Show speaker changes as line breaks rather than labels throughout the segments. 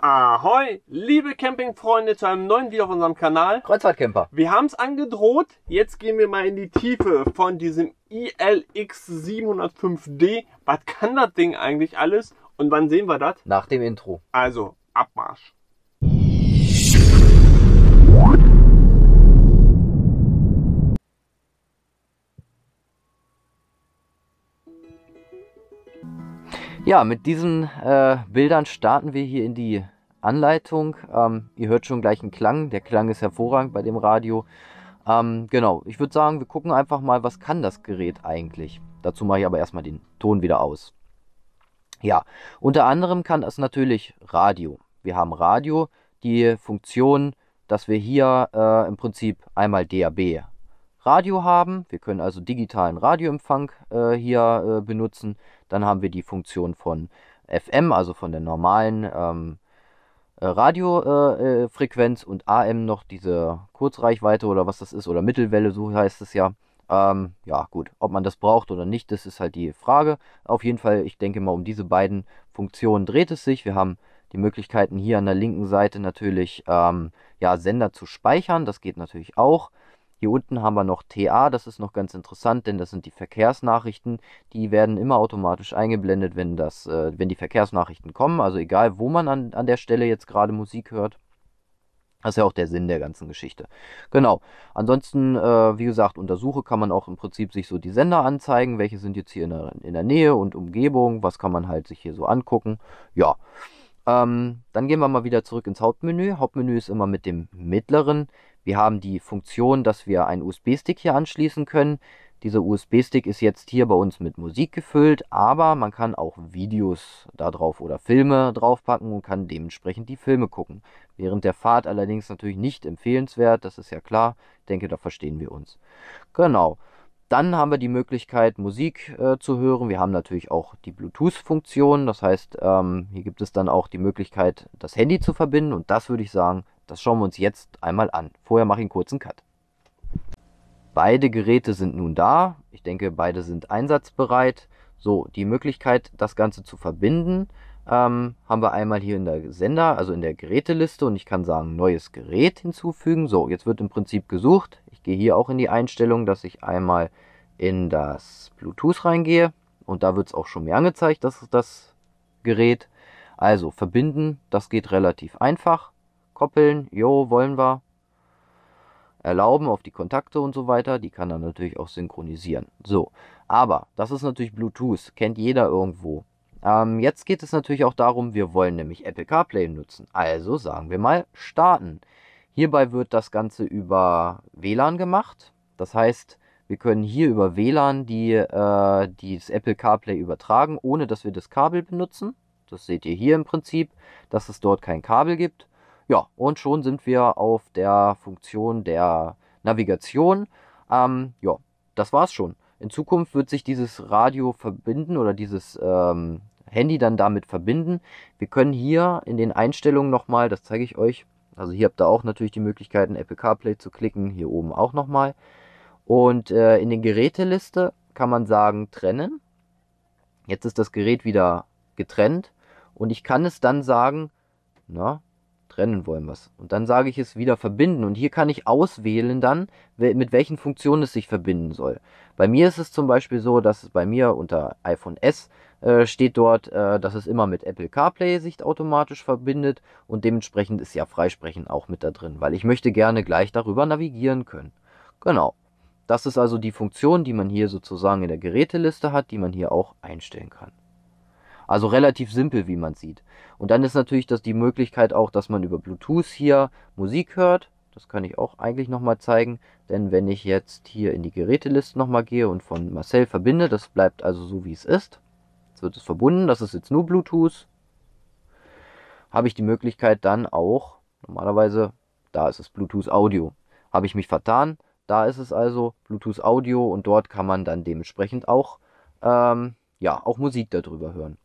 Ahoi, liebe Campingfreunde, zu einem neuen Video auf unserem Kanal. Kreuzfahrtcamper. Wir haben es angedroht. Jetzt gehen wir mal in die Tiefe von diesem ILX 705D. Was kann das Ding eigentlich alles? Und wann sehen wir das? Nach dem Intro. Also, Abmarsch.
Ja, mit diesen äh, Bildern starten wir hier in die Anleitung. Ähm, ihr hört schon gleich einen Klang. Der Klang ist hervorragend bei dem Radio. Ähm, genau, ich würde sagen, wir gucken einfach mal, was kann das Gerät eigentlich. Dazu mache ich aber erstmal den Ton wieder aus. Ja, unter anderem kann es natürlich Radio. Wir haben Radio, die Funktion, dass wir hier äh, im Prinzip einmal DAB Radio haben. Wir können also digitalen Radioempfang äh, hier äh, benutzen. Dann haben wir die Funktion von FM, also von der normalen ähm, äh, Radiofrequenz äh, äh, und AM noch diese Kurzreichweite oder was das ist oder Mittelwelle, so heißt es ja. Ähm, ja gut, ob man das braucht oder nicht, das ist halt die Frage. Auf jeden Fall, ich denke mal, um diese beiden Funktionen dreht es sich. Wir haben die Möglichkeiten hier an der linken Seite natürlich ähm, ja, Sender zu speichern. Das geht natürlich auch. Hier unten haben wir noch TA, das ist noch ganz interessant, denn das sind die Verkehrsnachrichten. Die werden immer automatisch eingeblendet, wenn, das, äh, wenn die Verkehrsnachrichten kommen. Also egal, wo man an, an der Stelle jetzt gerade Musik hört. Das ist ja auch der Sinn der ganzen Geschichte. Genau. Ansonsten, äh, wie gesagt, untersuche kann man auch im Prinzip sich so die Sender anzeigen. Welche sind jetzt hier in der, in der Nähe und Umgebung? Was kann man halt sich hier so angucken? Ja. Ähm, dann gehen wir mal wieder zurück ins Hauptmenü. Hauptmenü ist immer mit dem mittleren wir haben die Funktion, dass wir einen USB-Stick hier anschließen können. Dieser USB-Stick ist jetzt hier bei uns mit Musik gefüllt, aber man kann auch Videos da drauf oder Filme draufpacken und kann dementsprechend die Filme gucken. Während der Fahrt allerdings natürlich nicht empfehlenswert, das ist ja klar. Ich denke, da verstehen wir uns. Genau. Dann haben wir die Möglichkeit, Musik äh, zu hören. Wir haben natürlich auch die Bluetooth-Funktion. Das heißt, ähm, hier gibt es dann auch die Möglichkeit, das Handy zu verbinden. Und das würde ich sagen, das schauen wir uns jetzt einmal an. Vorher mache ich einen kurzen Cut. Beide Geräte sind nun da. Ich denke, beide sind einsatzbereit. So, die Möglichkeit, das Ganze zu verbinden, ähm, haben wir einmal hier in der Sender, also in der Geräteliste und ich kann sagen, neues Gerät hinzufügen. So, jetzt wird im Prinzip gesucht. Ich gehe hier auch in die Einstellung, dass ich einmal in das Bluetooth reingehe und da wird es auch schon mehr angezeigt, dass das Gerät. Also verbinden, das geht relativ einfach koppeln, jo, wollen wir. Erlauben auf die Kontakte und so weiter, die kann er natürlich auch synchronisieren. So, aber das ist natürlich Bluetooth, kennt jeder irgendwo. Ähm, jetzt geht es natürlich auch darum, wir wollen nämlich Apple CarPlay nutzen. Also sagen wir mal starten. Hierbei wird das Ganze über WLAN gemacht. Das heißt, wir können hier über WLAN die, äh, die Apple CarPlay übertragen, ohne dass wir das Kabel benutzen. Das seht ihr hier im Prinzip, dass es dort kein Kabel gibt. Ja, und schon sind wir auf der Funktion der Navigation. Ähm, ja, das war's schon. In Zukunft wird sich dieses Radio verbinden oder dieses ähm, Handy dann damit verbinden. Wir können hier in den Einstellungen nochmal, das zeige ich euch, also hier habt ihr auch natürlich die Möglichkeiten, Apple CarPlay zu klicken, hier oben auch nochmal. Und äh, in den Geräteliste kann man sagen trennen. Jetzt ist das Gerät wieder getrennt und ich kann es dann sagen, na, trennen wollen wir es. Und dann sage ich es wieder verbinden. Und hier kann ich auswählen dann, mit welchen Funktionen es sich verbinden soll. Bei mir ist es zum Beispiel so, dass es bei mir unter iPhone S äh, steht dort, äh, dass es immer mit Apple CarPlay sich automatisch verbindet. Und dementsprechend ist ja Freisprechen auch mit da drin, weil ich möchte gerne gleich darüber navigieren können. Genau. Das ist also die Funktion, die man hier sozusagen in der Geräteliste hat, die man hier auch einstellen kann. Also relativ simpel, wie man sieht. Und dann ist natürlich das die Möglichkeit auch, dass man über Bluetooth hier Musik hört. Das kann ich auch eigentlich nochmal zeigen, denn wenn ich jetzt hier in die Geräteliste nochmal gehe und von Marcel verbinde, das bleibt also so, wie es ist. Jetzt wird es verbunden, das ist jetzt nur Bluetooth. Habe ich die Möglichkeit dann auch, normalerweise, da ist es Bluetooth Audio. Habe ich mich vertan, da ist es also Bluetooth Audio und dort kann man dann dementsprechend auch, ähm, ja, auch Musik darüber hören.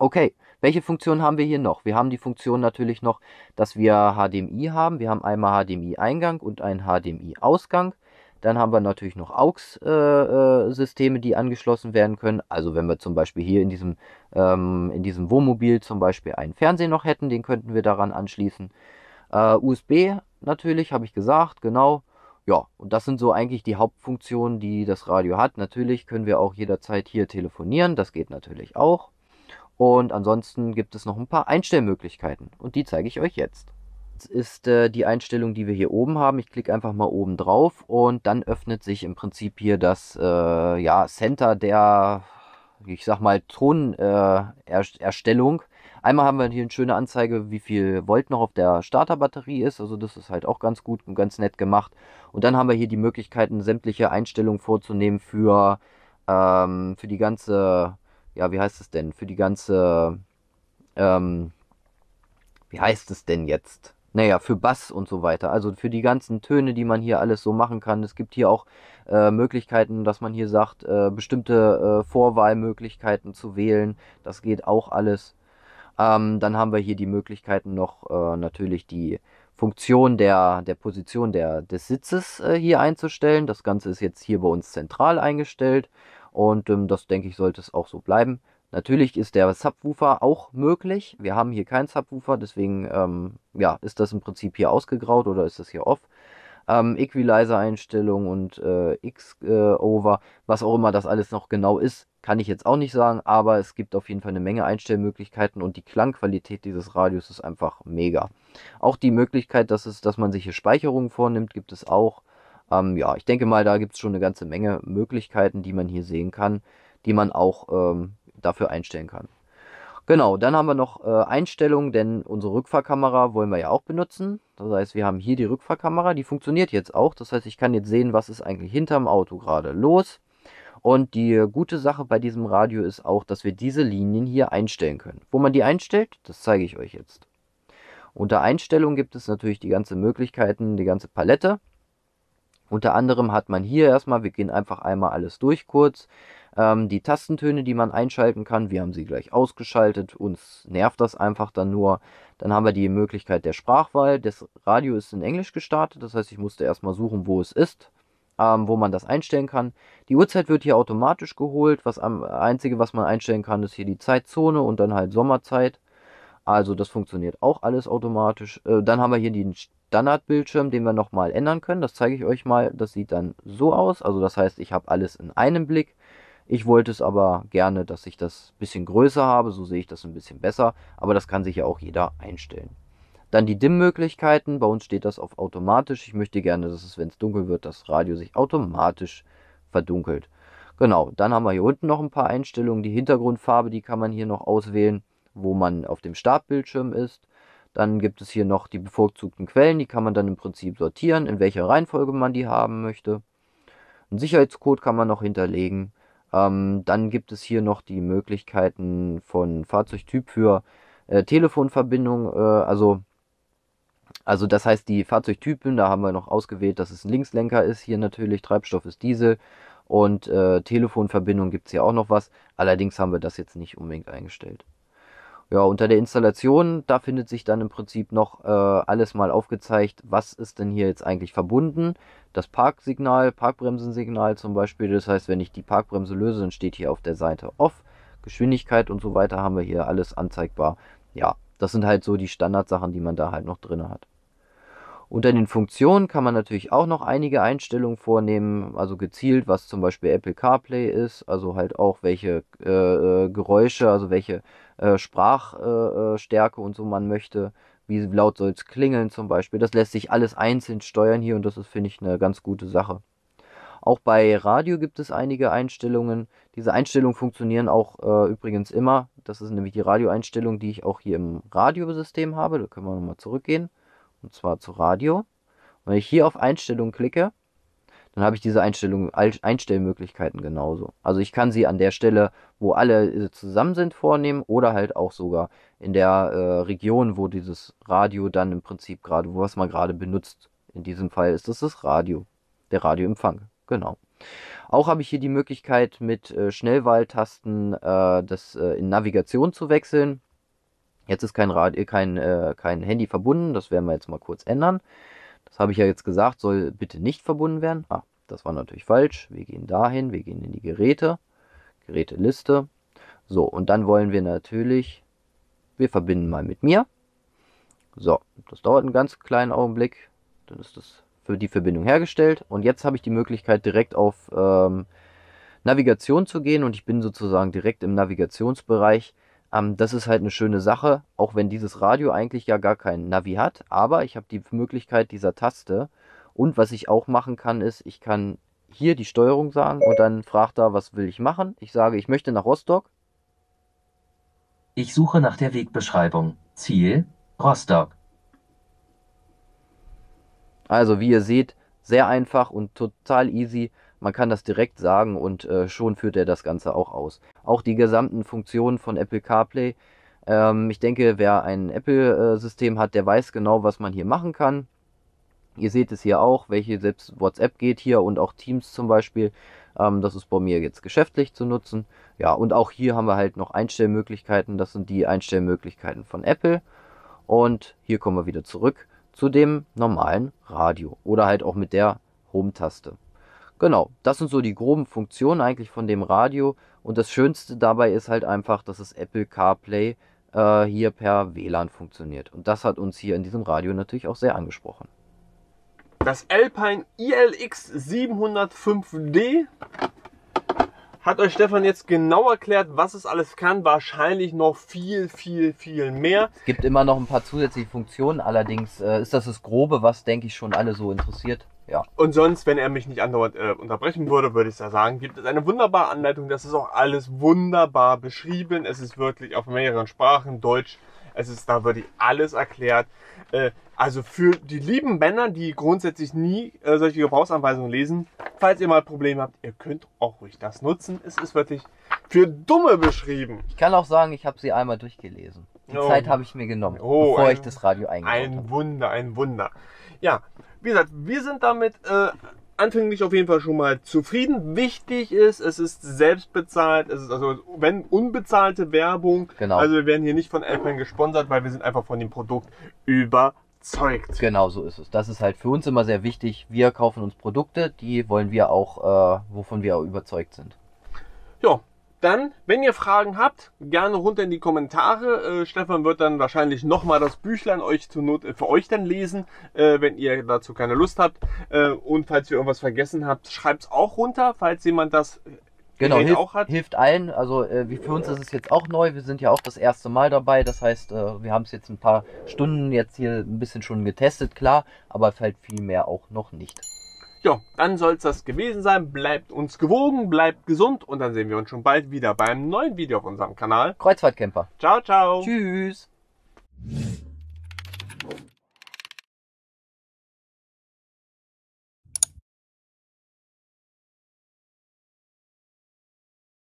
Okay, welche Funktionen haben wir hier noch? Wir haben die Funktion natürlich noch, dass wir HDMI haben. Wir haben einmal HDMI-Eingang und einen HDMI-Ausgang. Dann haben wir natürlich noch AUX-Systeme, äh, äh die angeschlossen werden können. Also wenn wir zum Beispiel hier in diesem, ähm, in diesem Wohnmobil zum Beispiel einen Fernseher noch hätten, den könnten wir daran anschließen. Äh, USB natürlich, habe ich gesagt, genau. Ja, und das sind so eigentlich die Hauptfunktionen, die das Radio hat. Natürlich können wir auch jederzeit hier telefonieren, das geht natürlich auch. Und ansonsten gibt es noch ein paar Einstellmöglichkeiten und die zeige ich euch jetzt. Das ist äh, die Einstellung, die wir hier oben haben. Ich klicke einfach mal oben drauf und dann öffnet sich im Prinzip hier das äh, ja, Center der, ich sag mal, Tonerstellung. Äh, Einmal haben wir hier eine schöne Anzeige, wie viel Volt noch auf der Starterbatterie ist. Also das ist halt auch ganz gut und ganz nett gemacht. Und dann haben wir hier die Möglichkeiten, sämtliche Einstellungen vorzunehmen für, ähm, für die ganze ja, wie heißt es denn, für die ganze, ähm, wie heißt es denn jetzt? Naja, für Bass und so weiter. Also für die ganzen Töne, die man hier alles so machen kann. Es gibt hier auch äh, Möglichkeiten, dass man hier sagt, äh, bestimmte äh, Vorwahlmöglichkeiten zu wählen. Das geht auch alles. Ähm, dann haben wir hier die Möglichkeiten noch äh, natürlich die Funktion der, der Position der, des Sitzes äh, hier einzustellen. Das Ganze ist jetzt hier bei uns zentral eingestellt. Und ähm, das denke ich, sollte es auch so bleiben. Natürlich ist der Subwoofer auch möglich. Wir haben hier keinen Subwoofer, deswegen ähm, ja, ist das im Prinzip hier ausgegraut oder ist das hier off. Ähm, Equalizer-Einstellung und äh, X-Over, äh, was auch immer das alles noch genau ist, kann ich jetzt auch nicht sagen, aber es gibt auf jeden Fall eine Menge Einstellmöglichkeiten und die Klangqualität dieses Radios ist einfach mega. Auch die Möglichkeit, dass, es, dass man sich hier Speicherungen vornimmt, gibt es auch. Ähm, ja, ich denke mal, da gibt es schon eine ganze Menge Möglichkeiten, die man hier sehen kann, die man auch ähm, dafür einstellen kann. Genau, dann haben wir noch äh, Einstellungen, denn unsere Rückfahrkamera wollen wir ja auch benutzen. Das heißt, wir haben hier die Rückfahrkamera, die funktioniert jetzt auch. Das heißt, ich kann jetzt sehen, was ist eigentlich hinterm Auto gerade los. Und die gute Sache bei diesem Radio ist auch, dass wir diese Linien hier einstellen können. Wo man die einstellt, das zeige ich euch jetzt. Unter Einstellungen gibt es natürlich die ganzen Möglichkeiten, die ganze Palette. Unter anderem hat man hier erstmal, wir gehen einfach einmal alles durch kurz, ähm, die Tastentöne, die man einschalten kann. Wir haben sie gleich ausgeschaltet, uns nervt das einfach dann nur. Dann haben wir die Möglichkeit der Sprachwahl. Das Radio ist in Englisch gestartet, das heißt, ich musste erstmal suchen, wo es ist, ähm, wo man das einstellen kann. Die Uhrzeit wird hier automatisch geholt. Das Einzige, was man einstellen kann, ist hier die Zeitzone und dann halt Sommerzeit. Also das funktioniert auch alles automatisch. Äh, dann haben wir hier den Standardbildschirm, den wir nochmal ändern können. Das zeige ich euch mal. Das sieht dann so aus. Also das heißt, ich habe alles in einem Blick. Ich wollte es aber gerne, dass ich das ein bisschen größer habe. So sehe ich das ein bisschen besser. Aber das kann sich ja auch jeder einstellen. Dann die Dimmmöglichkeiten. Bei uns steht das auf automatisch. Ich möchte gerne, dass es, wenn es dunkel wird, das Radio sich automatisch verdunkelt. Genau, dann haben wir hier unten noch ein paar Einstellungen. Die Hintergrundfarbe, die kann man hier noch auswählen, wo man auf dem Startbildschirm ist. Dann gibt es hier noch die bevorzugten Quellen, die kann man dann im Prinzip sortieren, in welcher Reihenfolge man die haben möchte. Einen Sicherheitscode kann man noch hinterlegen. Ähm, dann gibt es hier noch die Möglichkeiten von Fahrzeugtyp für äh, Telefonverbindung, äh, also also das heißt, die Fahrzeugtypen, da haben wir noch ausgewählt, dass es ein Linkslenker ist. Hier natürlich, Treibstoff ist Diesel und äh, Telefonverbindung gibt es hier auch noch was. Allerdings haben wir das jetzt nicht unbedingt eingestellt. Ja, unter der Installation, da findet sich dann im Prinzip noch äh, alles mal aufgezeigt, was ist denn hier jetzt eigentlich verbunden. Das Parksignal, Parkbremsensignal zum Beispiel, das heißt, wenn ich die Parkbremse löse, dann steht hier auf der Seite off. Geschwindigkeit und so weiter haben wir hier alles anzeigbar. Ja, das sind halt so die Standardsachen, die man da halt noch drin hat. Unter den Funktionen kann man natürlich auch noch einige Einstellungen vornehmen, also gezielt, was zum Beispiel Apple CarPlay ist, also halt auch welche äh, äh Geräusche, also welche äh, Sprachstärke äh, äh und so man möchte. Wie laut soll es klingeln zum Beispiel. Das lässt sich alles einzeln steuern hier und das ist, finde ich, eine ganz gute Sache. Auch bei Radio gibt es einige Einstellungen. Diese Einstellungen funktionieren auch äh, übrigens immer. Das ist nämlich die Radioeinstellung, die ich auch hier im Radiosystem habe. Da können wir nochmal zurückgehen. Und zwar zu Radio. Und wenn ich hier auf Einstellungen klicke, dann habe ich diese Einstellung, Einstellmöglichkeiten genauso. Also ich kann sie an der Stelle, wo alle äh, zusammen sind, vornehmen oder halt auch sogar in der äh, Region, wo dieses Radio dann im Prinzip gerade, wo was man gerade benutzt. In diesem Fall ist das, das Radio, der Radioempfang, genau. Auch habe ich hier die Möglichkeit, mit äh, Schnellwahltasten äh, das äh, in Navigation zu wechseln. Jetzt ist kein, Radio, äh, kein, kein Handy verbunden, das werden wir jetzt mal kurz ändern. Das habe ich ja jetzt gesagt, soll bitte nicht verbunden werden. Ah, das war natürlich falsch. Wir gehen dahin, wir gehen in die Geräte, Geräteliste. So, und dann wollen wir natürlich, wir verbinden mal mit mir. So, das dauert einen ganz kleinen Augenblick. Dann ist das für die Verbindung hergestellt. Und jetzt habe ich die Möglichkeit, direkt auf ähm, Navigation zu gehen und ich bin sozusagen direkt im Navigationsbereich. Ähm, das ist halt eine schöne Sache, auch wenn dieses Radio eigentlich ja gar kein Navi hat, aber ich habe die Möglichkeit dieser Taste. Und was ich auch machen kann, ist, ich kann hier die Steuerung sagen und dann fragt er, was will ich machen. Ich sage, ich möchte nach Rostock. Ich suche nach der Wegbeschreibung. Ziel, Rostock. Also wie ihr seht, sehr einfach und total easy. Man kann das direkt sagen und äh, schon führt er das Ganze auch aus. Auch die gesamten Funktionen von Apple CarPlay. Ähm, ich denke, wer ein Apple-System äh, hat, der weiß genau, was man hier machen kann. Ihr seht es hier auch, welche selbst WhatsApp geht hier und auch Teams zum Beispiel. Ähm, das ist bei mir jetzt geschäftlich zu nutzen. Ja, und auch hier haben wir halt noch Einstellmöglichkeiten. Das sind die Einstellmöglichkeiten von Apple. Und hier kommen wir wieder zurück zu dem normalen Radio oder halt auch mit der Home-Taste. Genau, das sind so die groben Funktionen eigentlich von dem Radio. Und das Schönste dabei ist halt einfach, dass das Apple CarPlay äh, hier per WLAN funktioniert. Und das hat uns hier in diesem Radio natürlich auch sehr angesprochen.
Das Alpine ILX 705D hat euch Stefan jetzt genau erklärt, was es alles kann. Wahrscheinlich noch viel, viel, viel mehr.
Es gibt immer noch ein paar zusätzliche Funktionen. Allerdings äh, ist das das Grobe, was, denke ich, schon alle so interessiert. Ja.
Und sonst, wenn er mich nicht andauernd äh, unterbrechen würde, würde ich ja sagen, gibt es eine wunderbare Anleitung. Das ist auch alles wunderbar beschrieben. Es ist wirklich auf mehreren Sprachen, Deutsch. Es ist, da wird alles erklärt. Äh, also für die lieben Männer, die grundsätzlich nie äh, solche Gebrauchsanweisungen lesen, falls ihr mal Probleme habt, ihr könnt auch ruhig das nutzen. Es ist wirklich für Dumme beschrieben. Ich kann auch sagen, ich habe sie einmal durchgelesen. Die oh. Zeit habe ich mir genommen, oh, bevor ein, ich das Radio eingebaut Ein Wunder, ein Wunder. Ja, wie gesagt, wir sind damit äh, anfänglich auf jeden Fall schon mal zufrieden. Wichtig ist, es ist selbstbezahlt, es ist also wenn unbezahlte Werbung. Genau. Also wir werden hier nicht von Alpine gesponsert, weil wir sind einfach
von dem Produkt überzeugt. Genau so ist es. Das ist halt für uns immer sehr wichtig. Wir kaufen uns Produkte, die wollen wir auch, äh, wovon wir auch überzeugt sind.
Ja, dann, wenn ihr Fragen habt, gerne runter in die Kommentare. Äh, Stefan wird dann wahrscheinlich nochmal das Büchlein euch zur Not äh, für euch dann lesen, äh, wenn ihr dazu keine Lust habt. Äh, und falls ihr irgendwas vergessen habt, schreibt es auch runter, falls jemand das äh, genau, hilft, auch
hat. Genau, Hilft allen. Also äh, wie für uns ist es jetzt auch neu. Wir sind ja auch das erste Mal dabei. Das heißt, wir haben es jetzt ein paar Stunden jetzt hier ein bisschen schon getestet, klar, aber fällt viel mehr auch noch nicht
ja, dann soll es das gewesen sein. Bleibt uns gewogen, bleibt gesund und dann sehen wir uns schon bald wieder beim neuen Video auf unserem Kanal.
Kreuzfahrtcamper.
Ciao, ciao. Tschüss.